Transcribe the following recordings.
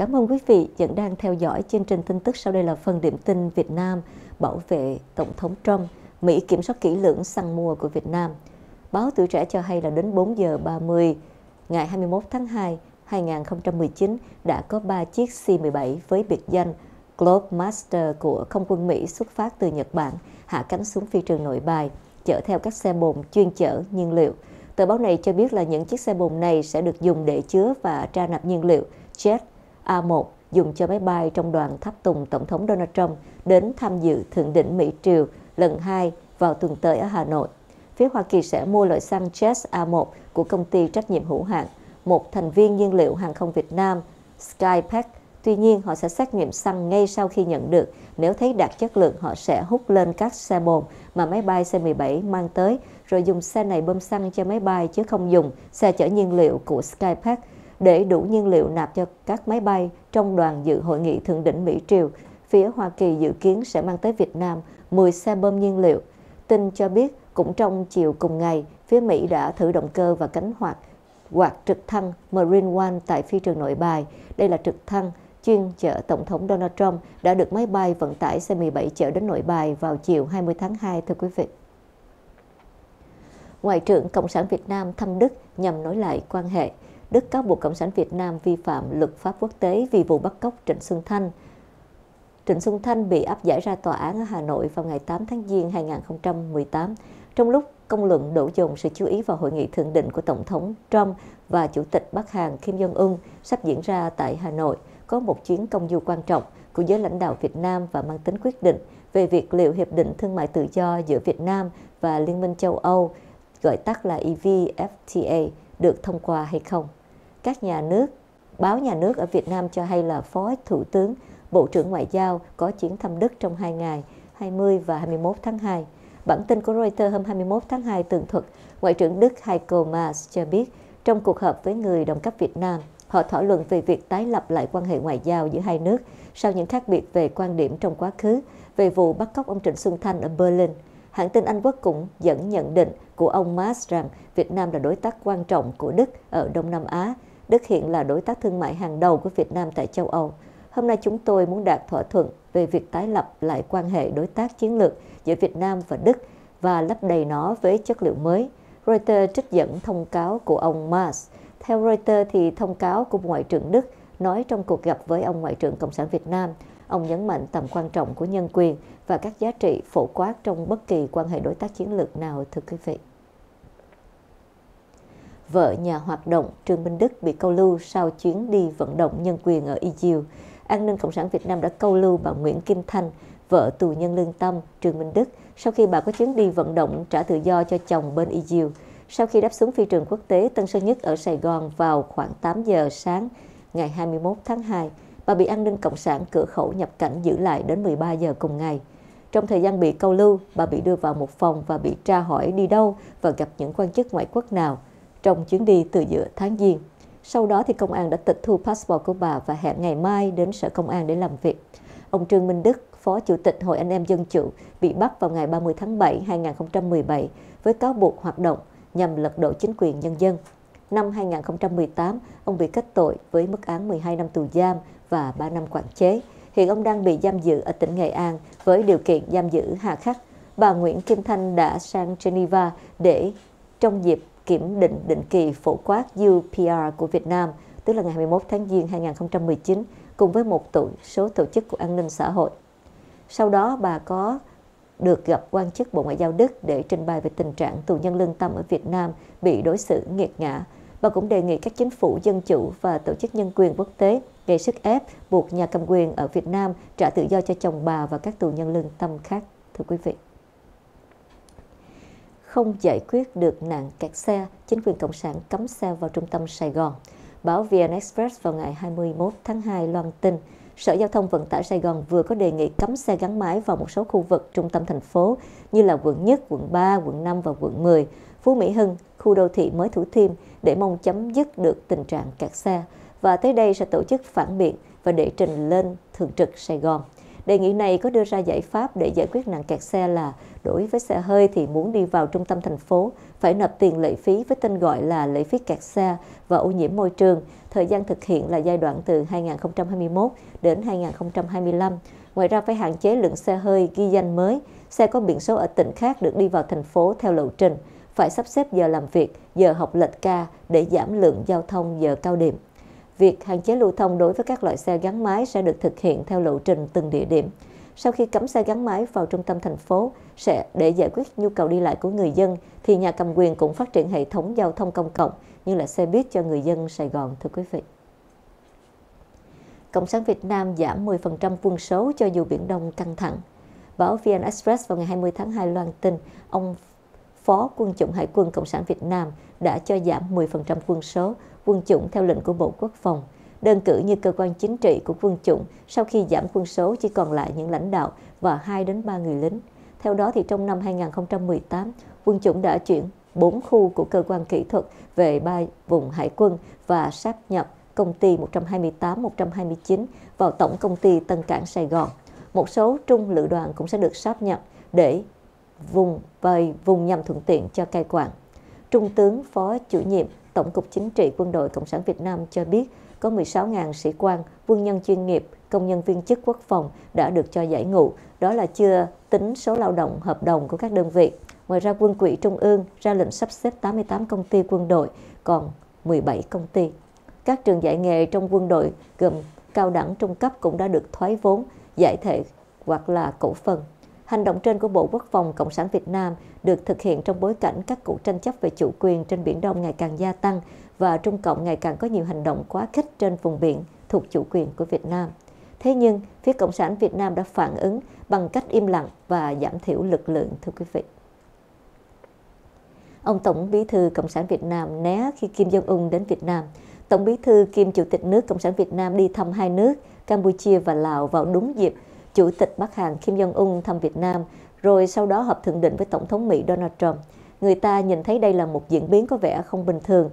Cảm ơn quý vị vẫn đang theo dõi chương trình tin tức. Sau đây là phần điểm tin Việt Nam bảo vệ Tổng thống Trump, Mỹ kiểm soát kỹ lưỡng săn mua của Việt Nam. Báo Tuổi Trẻ cho hay là đến 4 giờ 30 ngày 21 tháng 2, 2019 đã có 3 chiếc C-17 với biệt danh Globe Master của không quân Mỹ xuất phát từ Nhật Bản hạ cánh xuống phi trường nội bài, chở theo các xe bồn chuyên chở nhiên liệu. Tờ báo này cho biết là những chiếc xe bồn này sẽ được dùng để chứa và tra nạp nhiên liệu jet A1 dùng cho máy bay trong đoàn tháp tùng Tổng thống Donald Trump đến tham dự Thượng đỉnh Mỹ-Triều lần 2 vào tuần tới ở Hà Nội. Phía Hoa Kỳ sẽ mua loại xăng Jet A1 của công ty trách nhiệm hữu hạn, một thành viên nhiên liệu hàng không Việt Nam, Skypack. Tuy nhiên, họ sẽ xét nghiệm xăng ngay sau khi nhận được. Nếu thấy đạt chất lượng, họ sẽ hút lên các xe bồn mà máy bay C-17 mang tới, rồi dùng xe này bơm xăng cho máy bay chứ không dùng xe chở nhiên liệu của Skypack để đủ nhiên liệu nạp cho các máy bay trong đoàn dự hội nghị thượng đỉnh Mỹ Triều. Phía Hoa Kỳ dự kiến sẽ mang tới Việt Nam 10 xe bơm nhiên liệu. Tin cho biết cũng trong chiều cùng ngày, phía Mỹ đã thử động cơ và cánh hoạt quạt trực thăng Marine One tại phi trường nội bài. Đây là trực thăng chuyên chở Tổng thống Donald Trump đã được máy bay vận tải C-17 chở đến nội bài vào chiều 20 tháng 2, thưa quý vị. Ngoại trưởng Cộng sản Việt Nam thăm Đức nhằm nối lại quan hệ. Đức cáo buộc Cộng sản Việt Nam vi phạm luật pháp quốc tế vì vụ bắt cóc Trịnh Xuân Thanh. Trịnh Xuân Thanh bị áp giải ra tòa án ở Hà Nội vào ngày 8 tháng Giêng 2018, trong lúc công luận đổ dồn sự chú ý vào hội nghị thượng đỉnh của Tổng thống Trump và Chủ tịch Bắc Hàn Kim Jong-un sắp diễn ra tại Hà Nội có một chuyến công du quan trọng của giới lãnh đạo Việt Nam và mang tính quyết định về việc liệu Hiệp định Thương mại Tự do giữa Việt Nam và Liên minh châu Âu, gọi tắt là EVFTA, được thông qua hay không các nhà nước, báo nhà nước ở Việt Nam cho hay là Phó Thủ tướng, Bộ trưởng Ngoại giao có chuyến thăm Đức trong 2 ngày 20 và 21 tháng 2. Bản tin của Reuters hôm 21 tháng 2 tường thuật Ngoại trưởng Đức Heiko Maas cho biết trong cuộc họp với người đồng cấp Việt Nam, họ thảo luận về việc tái lập lại quan hệ ngoại giao giữa hai nước sau những khác biệt về quan điểm trong quá khứ về vụ bắt cóc ông Trịnh Xuân Thanh ở Berlin. Hãng tin Anh Quốc cũng dẫn nhận định của ông Maas rằng Việt Nam là đối tác quan trọng của Đức ở Đông Nam Á Đức hiện là đối tác thương mại hàng đầu của Việt Nam tại châu Âu. Hôm nay chúng tôi muốn đạt thỏa thuận về việc tái lập lại quan hệ đối tác chiến lược giữa Việt Nam và Đức và lấp đầy nó với chất liệu mới. Reuters trích dẫn thông cáo của ông Mars. Theo Reuters thì thông cáo của Ngoại trưởng Đức nói trong cuộc gặp với ông Ngoại trưởng Cộng sản Việt Nam, ông nhấn mạnh tầm quan trọng của nhân quyền và các giá trị phổ quát trong bất kỳ quan hệ đối tác chiến lược nào thưa quý vị vợ nhà hoạt động Trương Minh Đức bị câu lưu sau chuyến đi vận động nhân quyền ở Y An ninh Cộng sản Việt Nam đã câu lưu bà Nguyễn Kim Thanh, vợ tù nhân lương tâm Trương Minh Đức, sau khi bà có chuyến đi vận động trả tự do cho chồng bên Y Sau khi đáp xuống phi trường quốc tế Tân Sơn Nhất ở Sài Gòn vào khoảng 8 giờ sáng ngày 21 tháng 2, bà bị an ninh Cộng sản cửa khẩu nhập cảnh giữ lại đến 13 giờ cùng ngày. Trong thời gian bị câu lưu, bà bị đưa vào một phòng và bị tra hỏi đi đâu và gặp những quan chức ngoại quốc nào – trong chuyến đi từ giữa tháng Giêng. Sau đó thì công an đã tịch thu passport của bà và hẹn ngày mai đến sở công an để làm việc. Ông Trương Minh Đức, Phó Chủ tịch Hội Anh em Dân Chủ, bị bắt vào ngày 30 tháng 7 2017 với cáo buộc hoạt động nhằm lật đổ chính quyền nhân dân. Năm 2018, ông bị kết tội với mức án 12 năm tù giam và 3 năm quản chế. Hiện ông đang bị giam giữ ở tỉnh Nghệ An với điều kiện giam giữ hà khắc. Bà Nguyễn Kim Thanh đã sang Geneva để trong dịp kiểm định định kỳ phổ quát UPR của Việt Nam, tức là ngày 21 tháng Giêng 2019, cùng với một tổ, số tổ chức của an ninh xã hội. Sau đó, bà có được gặp quan chức Bộ Ngoại giao Đức để trình bày về tình trạng tù nhân lương tâm ở Việt Nam bị đối xử nghiệt ngã. Bà cũng đề nghị các chính phủ dân chủ và tổ chức nhân quyền quốc tế gây sức ép buộc nhà cầm quyền ở Việt Nam trả tự do cho chồng bà và các tù nhân lương tâm khác. Thưa quý vị không giải quyết được nạn kẹt xe, chính quyền Cộng sản cấm xe vào trung tâm Sài Gòn. Báo VN Express vào ngày 21 tháng 2 loan tin, Sở Giao thông Vận tải Sài Gòn vừa có đề nghị cấm xe gắn máy vào một số khu vực trung tâm thành phố như là quận Nhất, quận 3, quận 5 và quận 10, Phú Mỹ Hưng, khu đô thị mới Thủ Thiêm để mong chấm dứt được tình trạng kẹt xe và tới đây sẽ tổ chức phản biện và đệ trình lên Thường trực Sài Gòn. Đề nghị này có đưa ra giải pháp để giải quyết nạn kẹt xe là Đối với xe hơi thì muốn đi vào trung tâm thành phố, phải nộp tiền lệ phí với tên gọi là lệ phí kẹt xe và ô nhiễm môi trường. Thời gian thực hiện là giai đoạn từ 2021 đến 2025. Ngoài ra phải hạn chế lượng xe hơi ghi danh mới, xe có biển số ở tỉnh khác được đi vào thành phố theo lộ trình, phải sắp xếp giờ làm việc, giờ học lệch ca để giảm lượng giao thông giờ cao điểm. Việc hạn chế lưu thông đối với các loại xe gắn máy sẽ được thực hiện theo lộ trình từng địa điểm sau khi cấm xe gắn máy vào trung tâm thành phố sẽ để giải quyết nhu cầu đi lại của người dân thì nhà cầm quyền cũng phát triển hệ thống giao thông công cộng như là xe buýt cho người dân Sài Gòn thưa quý vị. Cộng sản Việt Nam giảm 10% quân số cho dù Biển Đông căng thẳng. Báo VN Express vào ngày 20 tháng 2 loan tin ông Phó Quân chủng Hải quân Cộng sản Việt Nam đã cho giảm 10% quân số quân chủng theo lệnh của Bộ Quốc phòng – đơn cử như cơ quan chính trị của quân chủng sau khi giảm quân số chỉ còn lại những lãnh đạo và 2 đến 3 người lính. Theo đó thì trong năm 2018, quân chủng đã chuyển 4 khu của cơ quan kỹ thuật về 3 vùng hải quân và sáp nhập công ty 128-129 vào tổng công ty Tân Cảng Sài Gòn. Một số trung lữ đoàn cũng sẽ được sáp nhập để vùng vời vùng nhằm thuận tiện cho cai quản. Trung tướng Phó Chủ nhiệm Tổng cục Chính trị Quân đội Cộng sản Việt Nam cho biết có 16.000 sĩ quan, quân nhân chuyên nghiệp, công nhân viên chức quốc phòng đã được cho giải ngũ, đó là chưa tính số lao động hợp đồng của các đơn vị. Ngoài ra quân quỹ Trung ương ra lệnh sắp xếp 88 công ty quân đội, còn 17 công ty. Các trường dạy nghề trong quân đội gồm cao đẳng trung cấp cũng đã được thoái vốn, giải thể hoặc là cổ phần. Hành động trên của Bộ Quốc phòng Cộng sản Việt Nam được thực hiện trong bối cảnh các cuộc tranh chấp về chủ quyền trên Biển Đông ngày càng gia tăng và Trung Cộng ngày càng có nhiều hành động quá khích trên vùng biển thuộc chủ quyền của Việt Nam. Thế nhưng, phía Cộng sản Việt Nam đã phản ứng bằng cách im lặng và giảm thiểu lực lượng, thưa quý vị. Ông Tổng Bí thư Cộng sản Việt Nam né khi Kim Jong-un đến Việt Nam. Tổng Bí thư Kim Chủ tịch nước Cộng sản Việt Nam đi thăm hai nước Campuchia và Lào vào đúng dịp Chủ tịch Bắc Hàn Kim Jong-un thăm Việt Nam, rồi sau đó họp thượng đỉnh với Tổng thống Mỹ Donald Trump. Người ta nhìn thấy đây là một diễn biến có vẻ không bình thường,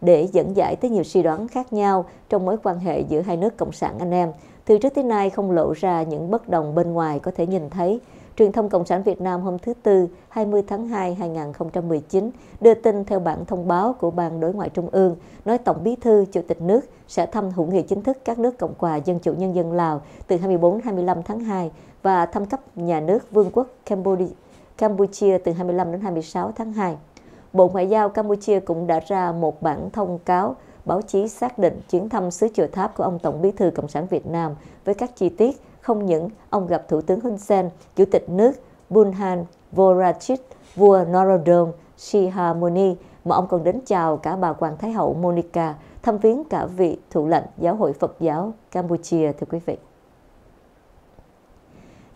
để dẫn giải tới nhiều suy đoán khác nhau trong mối quan hệ giữa hai nước Cộng sản anh em. Từ trước tới nay không lộ ra những bất đồng bên ngoài có thể nhìn thấy, truyền thông Cộng sản Việt Nam hôm thứ Tư 20 tháng 2 2019 đưa tin theo bản thông báo của Ban Đối ngoại Trung ương nói Tổng bí thư Chủ tịch nước sẽ thăm hữu nghị chính thức các nước Cộng hòa Dân chủ Nhân dân Lào từ 24-25 tháng 2 và thăm cấp nhà nước Vương quốc Campuchia từ 25 đến 26 tháng 2. Bộ Ngoại giao Campuchia cũng đã ra một bản thông cáo báo chí xác định chuyến thăm xứ Chùa Tháp của ông Tổng bí thư Cộng sản Việt Nam với các chi tiết không những ông gặp Thủ tướng Hun Sen, Chủ tịch nước Bunhan Vorachit, vua Norodom Sihamoni, mà ông còn đến chào cả bà Hoàng Thái hậu Monica, thăm viếng cả vị thủ lệnh Giáo hội Phật giáo Campuchia, thưa quý vị.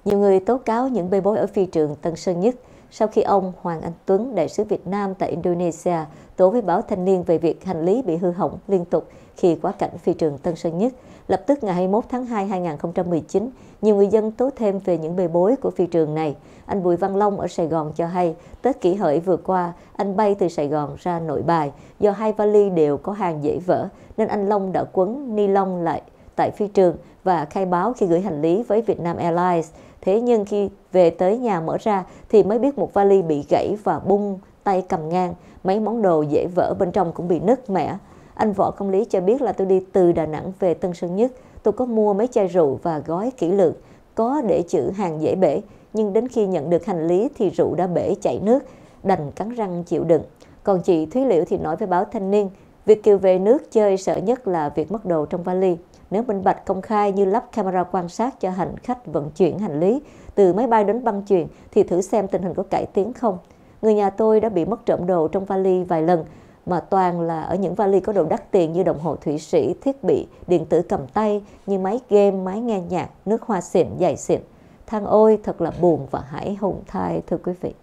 Nhiều người tố cáo những bê bối ở phi trường Tân Sơn Nhất sau khi ông Hoàng Anh Tuấn, đại sứ Việt Nam tại Indonesia, tố với báo Thanh niên về việc hành lý bị hư hỏng liên tục khi quá cảnh phi trường Tân Sơn Nhất. Lập tức ngày 21 tháng 2 2019, nhiều người dân tố thêm về những bề bối của phi trường này. Anh Bùi Văn Long ở Sài Gòn cho hay, Tết kỷ hợi vừa qua, anh bay từ Sài Gòn ra nội bài. Do hai vali đều có hàng dễ vỡ, nên anh Long đã quấn ni lông lại tại phi trường và khai báo khi gửi hành lý với Vietnam Airlines. Thế nhưng khi về tới nhà mở ra thì mới biết một vali bị gãy và bung tay cầm ngang, mấy món đồ dễ vỡ bên trong cũng bị nứt mẻ. Anh Võ Công Lý cho biết là tôi đi từ Đà Nẵng về Tân Sơn Nhất. Tôi có mua mấy chai rượu và gói kỹ lưỡng, có để chữ hàng dễ bể. Nhưng đến khi nhận được hành lý thì rượu đã bể chảy nước, đành cắn răng chịu đựng. Còn chị Thúy Liễu thì nói với báo Thanh Niên, Việc Kiều về nước chơi sợ nhất là việc mất đồ trong vali. Nếu minh bạch công khai như lắp camera quan sát cho hành khách vận chuyển hành lý từ máy bay đến băng chuyển thì thử xem tình hình có cải tiến không. Người nhà tôi đã bị mất trộm đồ trong vali vài lần, mà toàn là ở những vali có đồ đắt tiền như đồng hồ thủy sĩ, thiết bị điện tử cầm tay như máy game, máy nghe nhạc, nước hoa xịn, giày xịn. Thang ôi thật là buồn và hãy hùng thai thưa quý vị.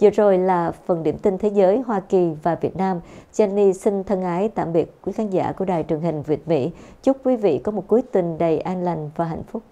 Vừa rồi là phần điểm tin thế giới Hoa Kỳ và Việt Nam. Jenny xin thân ái tạm biệt quý khán giả của Đài truyền hình Việt Mỹ. Chúc quý vị có một cuối tuần đầy an lành và hạnh phúc.